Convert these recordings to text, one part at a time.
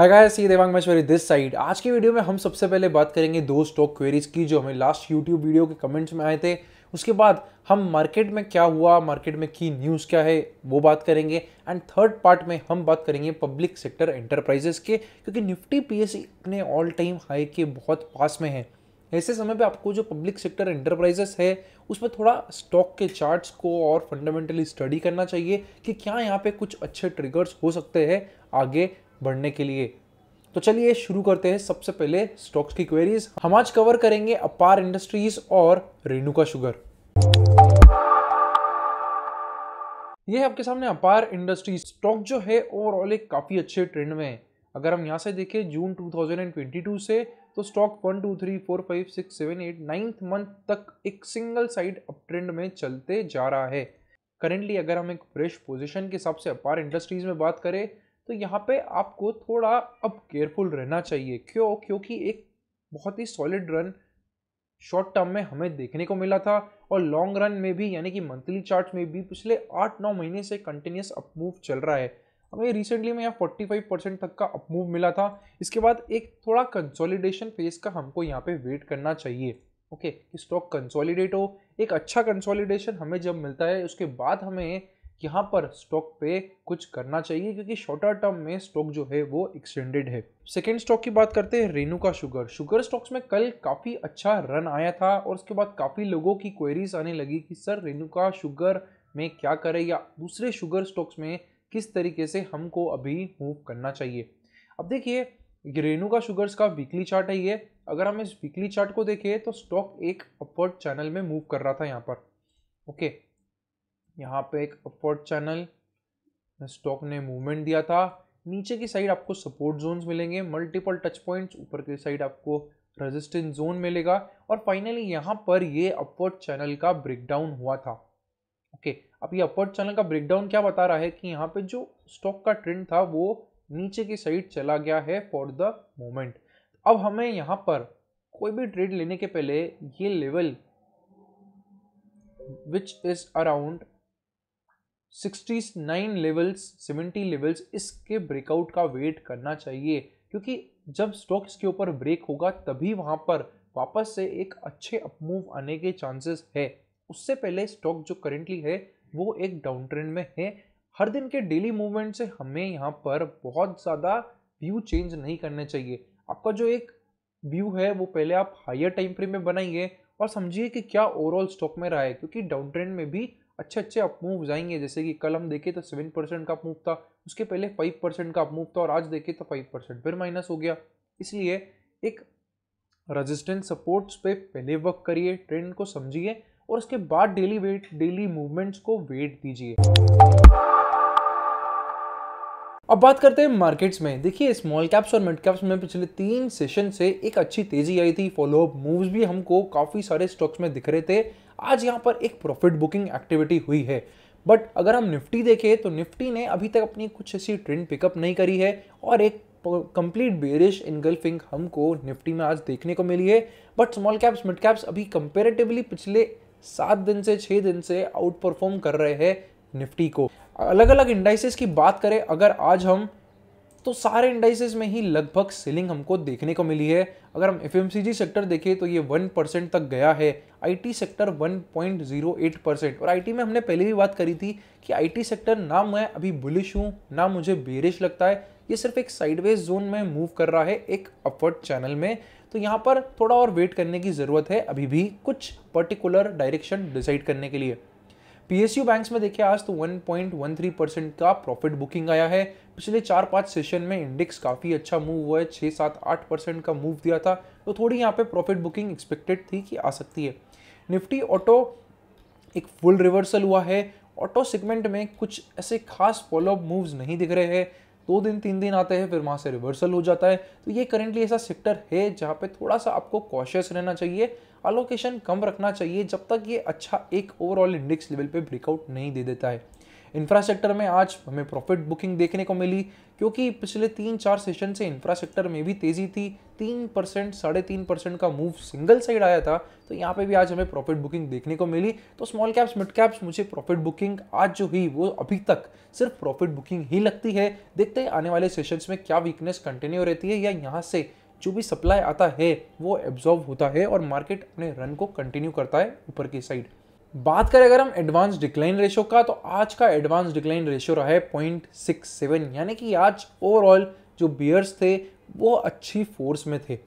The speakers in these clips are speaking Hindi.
हाय गाइस ये देवांग मेश्वरी दिस साइड आज की वीडियो में हम सबसे पहले बात करेंगे दो स्टॉक क्वेरीज की जो हमें लास्ट यूट्यूब वीडियो के कमेंट्स में आए थे उसके बाद हम मार्केट में क्या हुआ मार्केट में की न्यूज़ क्या है वो बात करेंगे एंड थर्ड पार्ट में हम बात करेंगे पब्लिक सेक्टर एंटरप्राइजेस के क्योंकि निफ्टी एस e अपने ऑल टाइम हाई के बहुत पास में है ऐसे समय पर आपको जो पब्लिक सेक्टर एंटरप्राइजेस है उस पर थोड़ा स्टॉक के चार्ट्स को और फंडामेंटली स्टडी करना चाहिए कि क्या यहाँ पे कुछ अच्छे ट्रिगर्स हो सकते हैं आगे बढ़ने के लिए तो चलिए शुरू करते हैं सबसे पहले स्टॉक्स की क्वेरीज हम आज कवर करेंगे अपार इंडस्ट्रीज और रेणुका शुगर ये है आपके सामने अपार इंडस्ट्रीज स्टॉक जो है ओवरऑल एक काफ़ी अच्छे ट्रेंड में है अगर हम यहाँ से देखें जून 2022 से तो stock one two three four five six seven eight ninth month तक एक सिंगल साइड अप ट्रेंड में चलते जा रहा है करेंटली अगर हम एक फ्रेश पोजीशन के हिसाब से अपार इंडस्ट्रीज में बात करें तो यहाँ पे आपको थोड़ा अब केयरफुल रहना चाहिए क्यों क्योंकि एक बहुत ही सॉलिड रन शॉर्ट टर्म में हमें देखने को मिला था और लॉन्ग रन में भी यानी कि मंथली चार्ट में भी पिछले आठ नौ महीने से कंटिन्यूस अपमूव चल रहा है हमें रिसेंटली में यहाँ फोर्टी फाइव परसेंट तक का अपमूव मिला था इसके बाद एक थोड़ा कंसोलिडेशन फेज का हमको यहाँ पे वेट करना चाहिए ओके कि स्टॉक कंसोलिडेट हो एक अच्छा कंसोलिडेशन हमें जब मिलता है उसके बाद हमें यहाँ पर स्टॉक पे कुछ करना चाहिए क्योंकि शॉर्टर टर्म में स्टॉक जो है वो एक्सटेंडेड है सेकेंड स्टॉक की बात करते हैं रेनुका शुगर शुगर स्टॉक्स में कल काफ़ी अच्छा रन आया था और उसके बाद काफ़ी लोगों की क्वेरीज आने लगी कि सर रेनुका शुगर में क्या करें या दूसरे शुगर स्टॉक्स में किस तरीके से हमको अभी मूव करना चाहिए अब देखिए रेणुका शुगर्स का वीकली चार्ट है ये अगर हम इस वीकली चार्ट को देखें तो स्टॉक एक अपवर्ड चैनल में मूव कर रहा था यहाँ पर ओके okay. यहाँ पे एक अपवर्ड चैनल स्टॉक ने मूवमेंट दिया था नीचे की साइड आपको सपोर्ट जोन्स मिलेंगे मल्टीपल टच पॉइंट्स ऊपर की साइड आपको रेजिस्टेंस जोन मिलेगा और फाइनली यहाँ पर ये अपवर्ड चैनल का ब्रेकडाउन हुआ था ओके अब ये अपवर्ड चैनल का ब्रेकडाउन क्या बता रहा है कि यहाँ पे जो स्टॉक का ट्रेंड था वो नीचे की साइड चला गया है फॉर द मोमेंट अब हमें यहाँ पर कोई भी ट्रेड लेने के पहले ये level which is around sixty nine levels seventy levels इसके ब्रेकआउट का वेट करना चाहिए क्योंकि जब स्टॉक इसके ऊपर ब्रेक होगा तभी वहाँ पर वापस से एक अच्छे अपमूव आने के चांसेस है उससे पहले स्टॉक जो करेंटली है वो एक डाउन ट्रेंड में है हर दिन के डेली मूवमेंट से हमें यहाँ पर बहुत ज़्यादा व्यू चेंज नहीं करने चाहिए आपका जो एक व्यू है वो पहले आप हायर टाइम फ्रेम में बनाइए और समझिए कि क्या ओवरऑल स्टॉक में रहा है क्योंकि डाउन ट्रेंड में भी अच्छे अच्छे अप मूव्स आएंगे जैसे कि कल हम देखे तो सेवन परसेंट का अपमूव था उसके पहले फाइव परसेंट का अपमूव था और आज देखे तो फाइव परसेंट फिर माइनस हो गया इसलिए एक रेजिस्टेंस सपोर्ट्स पे पहले वर्क करिए ट्रेंड को समझिए और उसके बाद डेली वेट डेली मूवमेंट्स को वेट दीजिए अब बात करते हैं मार्केट्स में देखिए स्मॉल कैप्स और मिड कैप्स में पिछले तीन सेशन से एक अच्छी तेजी आई थी फॉलोअप मूव्स भी हमको काफ़ी सारे स्टॉक्स में दिख रहे थे आज यहाँ पर एक प्रॉफिट बुकिंग एक्टिविटी हुई है बट अगर हम निफ्टी देखें तो निफ्टी ने अभी तक अपनी कुछ ऐसी ट्रेंड पिकअप नहीं करी है और एक कंप्लीट बेरिश इनगल्फिंग हमको निफ्टी में आज देखने को मिली है but small caps mid caps अभी कंपेरेटिवली पिछले सात दिन से छः दिन से आउट परफॉर्म कर रहे हैं निफ्टी को अलग अलग इंडाइसिस की बात करें अगर आज हम तो सारे इंडाइसेस में ही लगभग सेलिंग हमको देखने को मिली है अगर हम एफ सेक्टर देखें तो ये वन परसेंट तक गया है आईटी सेक्टर 1.08 परसेंट और आईटी में हमने पहले भी बात करी थी कि आईटी सेक्टर ना मैं अभी बुलिश हूँ ना मुझे बेरिश लगता है ये सिर्फ एक साइडवेज जोन में मूव कर रहा है एक अपवर्ड चैनल में तो यहाँ पर थोड़ा और वेट करने की ज़रूरत है अभी भी कुछ पर्टिकुलर डायरेक्शन डिसाइड करने के लिए पीएसयू बैंक्स में देखिए आज तो 1.13 परसेंट का प्रॉफिट बुकिंग आया है पिछले चार पाँच सेशन में इंडेक्स काफ़ी अच्छा मूव हुआ है छः सात आठ परसेंट का मूव दिया था तो थोड़ी यहाँ पे प्रॉफिट बुकिंग एक्सपेक्टेड थी कि आ सकती है निफ्टी ऑटो एक फुल रिवर्सल हुआ है ऑटो सेगमेंट में कुछ ऐसे खास फॉलोअप मूव्स नहीं दिख रहे हैं दो दिन तीन दिन आते हैं फिर वहाँ से रिवर्सल हो जाता है तो ये करेंटली ऐसा सेक्टर है जहाँ पे थोड़ा सा आपको कॉशियस रहना चाहिए अलोकेशन कम रखना चाहिए जब तक ये अच्छा एक ओवरऑल इंडेक्स लेवल पे ब्रेकआउट नहीं दे देता है इंफ्रास्ट्रक्चर में आज हमें प्रॉफिट बुकिंग देखने को मिली क्योंकि पिछले तीन चार सेशन से इंफ्रास्ट्रक्चर में भी तेज़ी थी तीन परसेंट साढ़े तीन परसेंट का मूव सिंगल साइड आया था तो यहाँ पे भी आज हमें प्रॉफिट बुकिंग देखने को मिली तो स्मॉल कैप्स मिड कैप्स मुझे प्रॉफिट बुकिंग आज जो हुई वो अभी तक सिर्फ प्रॉफिट बुकिंग ही लगती है देखते हैं आने वाले सेशंस में क्या वीकनेस कंटिन्यू रहती है या यहाँ से जो भी सप्लाई आता है वो एब्जॉर्व होता है और मार्केट अपने रन को कंटिन्यू करता है ऊपर की साइड बात करें अगर हम एडवांस डिक्लाइन रेशो का तो आज का एडवांस डिक्लाइन रेशो रहा है पॉइंट सिक्स सेवन यानी कि आज ओवरऑल जो बियर्स थे वो अच्छी फोर्स में थे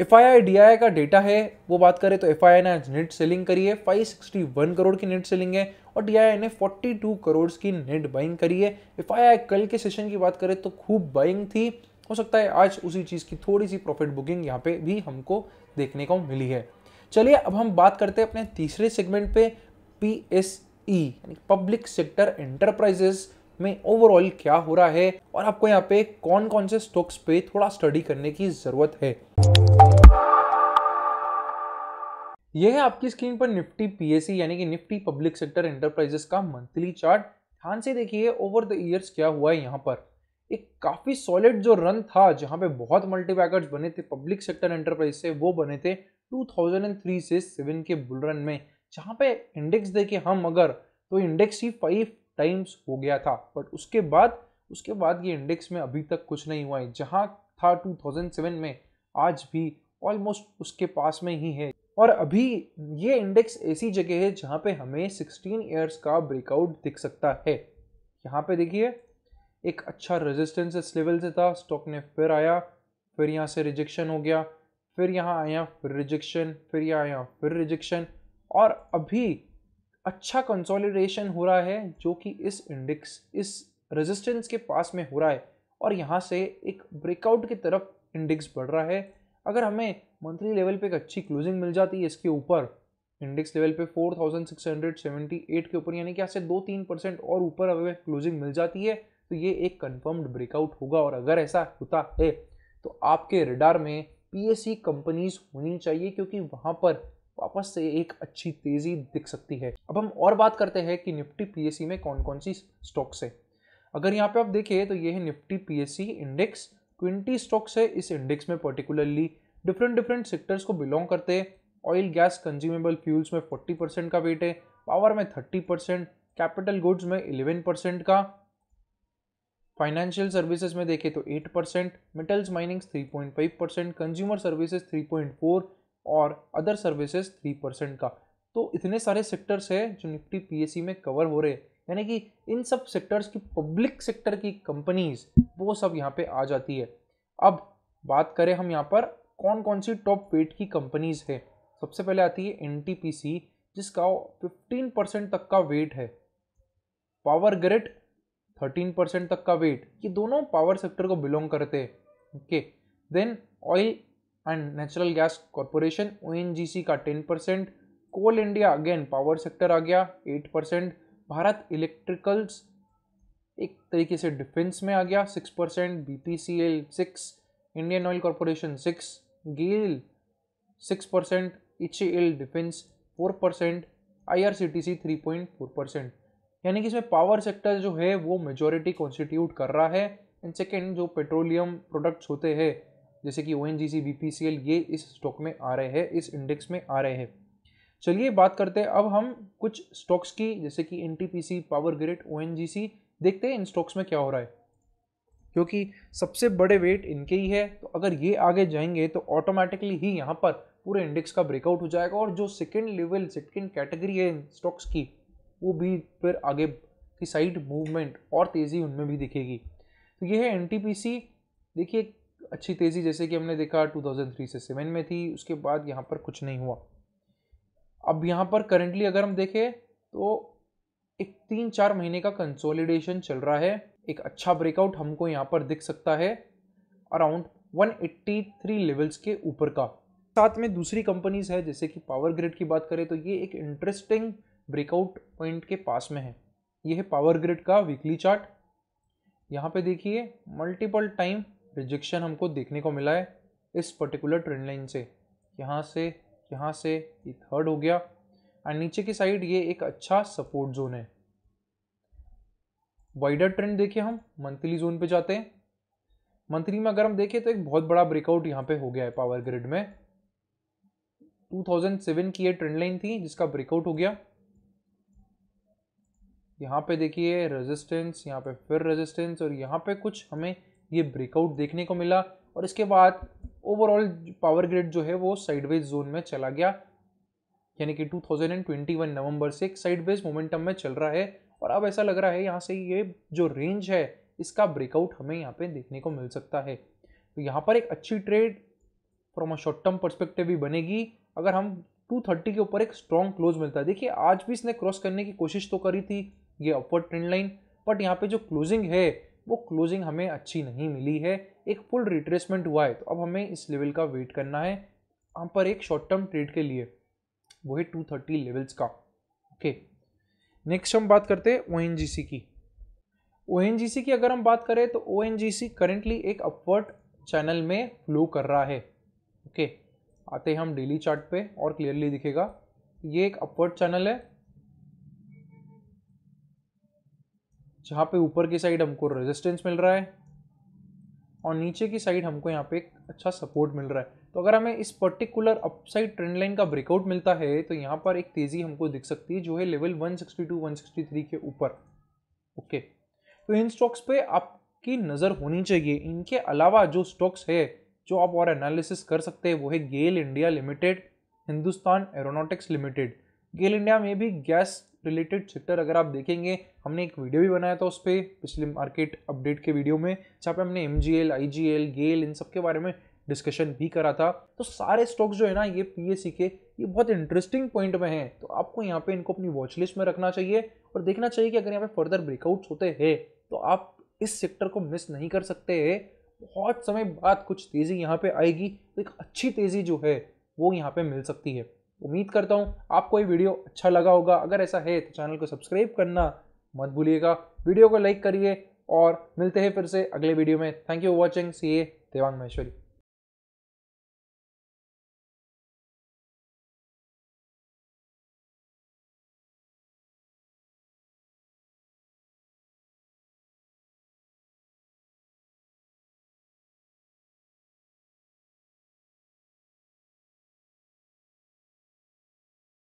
F I I D I का डेटा है वो बात करें तो एफ आई आई ने आज नेट सेलिंग करी है 561 करोड़ की नेट सेलिंग है और डी आई आई ने 42 करोड़ की नेट बाइंग करी है एफ आई आई कल के सेशन की बात करें तो खूब बाइंग थी हो सकता है आज उसी चीज़ की थोड़ी सी प्रॉफिट बुकिंग यहाँ पे भी हमको देखने को मिली है चलिए अब हम बात करते हैं अपने तीसरे सेगमेंट पे पी एस ई यानी पब्लिक सेक्टर एंटरप्राइजेस में ओवरऑल क्या हो रहा है और आपको यहाँ पे कौन कौन से स्टॉक्स पे थोड़ा स्टडी करने की ज़रूरत है यह है आपकी स्क्रीन पर निफ्टी पीएसई e, यानी कि निफ्टी पब्लिक सेक्टर एंटरप्राइजेस का मंथली चार्ट ध्यान से देखिए ओवर द ईयर्स क्या हुआ है यहाँ पर एक काफ़ी सॉलिड जो रन था जहां पे बहुत मल्टीपैकर्स बने थे पब्लिक सेक्टर एंटरप्राइज से वो बने थे 2003 से सेवन के बुल रन में जहां पे इंडेक्स देखे हम अगर तो इंडेक्स ही फाइव टाइम्स हो गया था बट उसके बाद उसके बाद ये इंडेक्स में अभी तक कुछ नहीं हुआ है जहाँ था 2007 में आज भी ऑलमोस्ट उसके पास में ही है और अभी ये इंडेक्स ऐसी जगह है जहाँ पे हमें 16 ईयर्स का ब्रेकआउट दिख सकता है यहाँ पे देखिए एक अच्छा रेजिस्टेंस इस लेवल से था स्टॉक ने फिर आया फिर यहाँ से रिजेक्शन हो गया फिर यहाँ आया फिर रिजेक्शन फिर यहाँ आया फिर रिजेक्शन और अभी अच्छा कंसोलिडेशन हो रहा है जो कि इस इंडेक्स इस रेजिस्टेंस के पास में हो रहा है और यहाँ से एक ब्रेकआउट की तरफ इंडेक्स बढ़ रहा है अगर हमें मंथली लेवल पे एक अच्छी क्लोजिंग मिल जाती है इसके ऊपर इंडेक्स लेवल पे 4678 के ऊपर यानी कि यहाँ से दो तीन परसेंट और ऊपर हमें क्लोजिंग मिल जाती है तो ये एक कन्फर्म्ड ब्रेकआउट होगा और अगर ऐसा होता है तो आपके रिडार में पी कंपनीज e होनी चाहिए क्योंकि वहाँ पर वापस से एक अच्छी तेज़ी दिख सकती है अब हम और बात करते हैं कि निफ्टी पी e में कौन कौन सी स्टॉक्स है अगर यहाँ पे आप देखें तो ये है Nifty P index e twenty stocks है इस इंडेक्स में पर्टिकुलरली डिफरेंट डिफरेंट सेक्टर्स को बिलोंग करते हैं ऑयल गैस कंज्यूमेबल फ्यूल्स में फोर्टी परसेंट का वेट है पावर में थर्टी परसेंट कैपिटल गुड्स में इलेवन परसेंट का फाइनेंशियल सर्विसेज में देखें तो 8 percent metals minings 3.5 percent consumer services 3.4 और अदर सर्विसेज 3 परसेंट का तो इतने सारे सेक्टर्स हैं जो निफ्टी पीएससी में कवर हो रहे हैं यानी कि इन सब सेक्टर्स की पब्लिक सेक्टर की कंपनीज वो सब यहाँ पे आ जाती है अब बात करें हम यहाँ पर कौन कौन सी टॉप वेट की कंपनीज है सबसे पहले आती है एन जिसका फिफ्टीन परसेंट तक का वेट है पावर ग्रिड थर्टीन परसेंट तक का वेट ये दोनों पावर सेक्टर को बिलोंग करते हैं okay then oil and natural gas corporation O का ten percent Coal India again power sector आ गया एट परसेंट भारत इलेक्ट्रिकल्स एक तरीके से डिफेंस में आ गया six percent B P C L six Indian Oil Corporation six GAIL six percent H A L defence four percent I R C T C three point four percent यानी कि इसमें पावर सेक्टर जो है वो मेजोरिटी कॉन्स्टिट्यूट कर रहा है एंड सेकेंड जो पेट्रोलियम प्रोडक्ट्स होते हैं जैसे कि O N G C B P C L ये इस स्टॉक में आ रहे हैं इस इंडेक्स में आ रहे हैं चलिए बात करते हैं अब हम कुछ स्टॉक्स की जैसे कि N T P C power grid O N G C देखते हैं इन स्टॉक्स में क्या हो रहा है क्योंकि सबसे बड़े वेट इनके ही है तो अगर ये आगे जाएंगे तो ऑटोमेटिकली ही यहाँ पर पूरे इंडेक्स का ब्रेकआउट हो जाएगा और जो सेकेंड लेवल सेकेंड कैटेगरी है स्टॉक्स की वो भी फिर आगे की साइड मूवमेंट और तेज़ी उनमें भी दिखेगी तो ये है एन देखिए अच्छी तेज़ी जैसे कि हमने देखा 2003 से सेवन में थी उसके बाद यहाँ पर कुछ नहीं हुआ अब यहाँ पर करेंटली अगर हम देखें तो एक तीन चार महीने का कंसोलिडेशन चल रहा है एक अच्छा ब्रेकआउट हमको यहाँ पर दिख सकता है अराउंड 183 लेवल्स के ऊपर का साथ में दूसरी कंपनीज है जैसे कि पावर ग्रिड की बात करें तो ये एक इंटरेस्टिंग ब्रेकआउट पॉइंट के पास में है यह है पावर ग्रिड का वीकली चार्ट यहाँ पे देखिए मल्टीपल टाइम रिजेक्शन हमको देखने को मिला है इस पर्टिकुलर ट्रेंड लाइन से यहाँ से यहाँ से ये थर्ड हो गया एंड नीचे की साइड ये एक अच्छा सपोर्ट जोन है वाइडर ट्रेंड देखिए हम मंथली जोन पे जाते हैं मंथली में अगर हम देखें तो एक बहुत बड़ा ब्रेकआउट यहाँ पे हो गया है पावर ग्रिड में 2007 की ये ट्रेंड लाइन थी जिसका ब्रेकआउट हो गया यहाँ पे देखिए रेजिस्टेंस यहाँ पे फिर रेजिस्टेंस और यहाँ पे कुछ हमें ये ब्रेकआउट देखने को मिला और इसके बाद ओवरऑल पावर ग्रिड जो है वो साइडवेज जोन में चला गया यानी कि 2021 नवंबर से एक साइडवेज मोमेंटम में चल रहा है और अब ऐसा लग रहा है यहाँ से ये जो रेंज है इसका ब्रेकआउट हमें यहाँ पे देखने को मिल सकता है तो यहाँ पर एक अच्छी trade from a short term perspective भी बनेगी अगर हम 230 के ऊपर एक स्ट्रॉन्ग क्लोज मिलता है देखिए आज भी इसने क्रॉस करने की कोशिश तो करी थी ये अपवर्ड ट्रेंड लाइन बट यहाँ पे जो क्लोजिंग है वो क्लोजिंग हमें अच्छी नहीं मिली है एक फुल रिट्रेसमेंट हुआ है तो अब हमें इस लेवल का वेट करना है यहाँ पर एक शॉर्ट टर्म ट्रेड के लिए वो है टू थर्टी लेवल्स का ओके नेक्स्ट हम बात करते हैं ओ की ओ की अगर हम बात करें तो ओ करेंटली एक अपवर्ड चैनल में फ्लो कर रहा है ओके okay. आते हैं हम डेली चार्ट पे और क्लियरली दिखेगा ये एक अपवर्ड चैनल है जहाँ पे ऊपर की साइड हमको रेजिस्टेंस मिल रहा है और नीचे की साइड हमको यहाँ पे एक अच्छा सपोर्ट मिल रहा है तो अगर हमें इस पर्टिकुलर अपसाइड ट्रेंड लाइन का ब्रेकआउट मिलता है तो यहाँ पर एक तेज़ी हमको दिख सकती है जो है लेवल 162 163 के ऊपर ओके तो इन स्टॉक्स पे आपकी नज़र होनी चाहिए इनके अलावा जो स्टॉक्स है जो आप और एनालिसिस कर सकते हैं वो है GAIL India limited Hindustan aeronautics limited GAIL India में भी गैस रिलेटेड सेक्टर अगर आप देखेंगे हमने एक वीडियो भी बनाया था उस पर पिछले मार्केट अपडेट के वीडियो में जहाँ पे हमने M G L I G L GAIL इन सब के बारे में डिस्कशन भी करा था तो सारे स्टॉक्स जो है ना ये पी के ये बहुत इंटरेस्टिंग पॉइंट में हैं तो आपको यहाँ पे इनको अपनी वॉचलिस्ट में रखना चाहिए और देखना चाहिए कि अगर यहाँ पे फर्दर ब्रेकआउट्स होते हैं तो आप इस सेक्टर को मिस नहीं कर सकते हैं बहुत समय बाद कुछ तेज़ी यहाँ पे आएगी तो एक अच्छी तेज़ी जो है वो यहाँ पे मिल सकती है उम्मीद करता हूँ आपको ये वीडियो अच्छा लगा होगा अगर ऐसा है तो चैनल को सब्सक्राइब करना मत भूलिएगा वीडियो को लाइक करिए और मिलते हैं फिर से अगले वीडियो में thank you watching C A Devang Maheshwari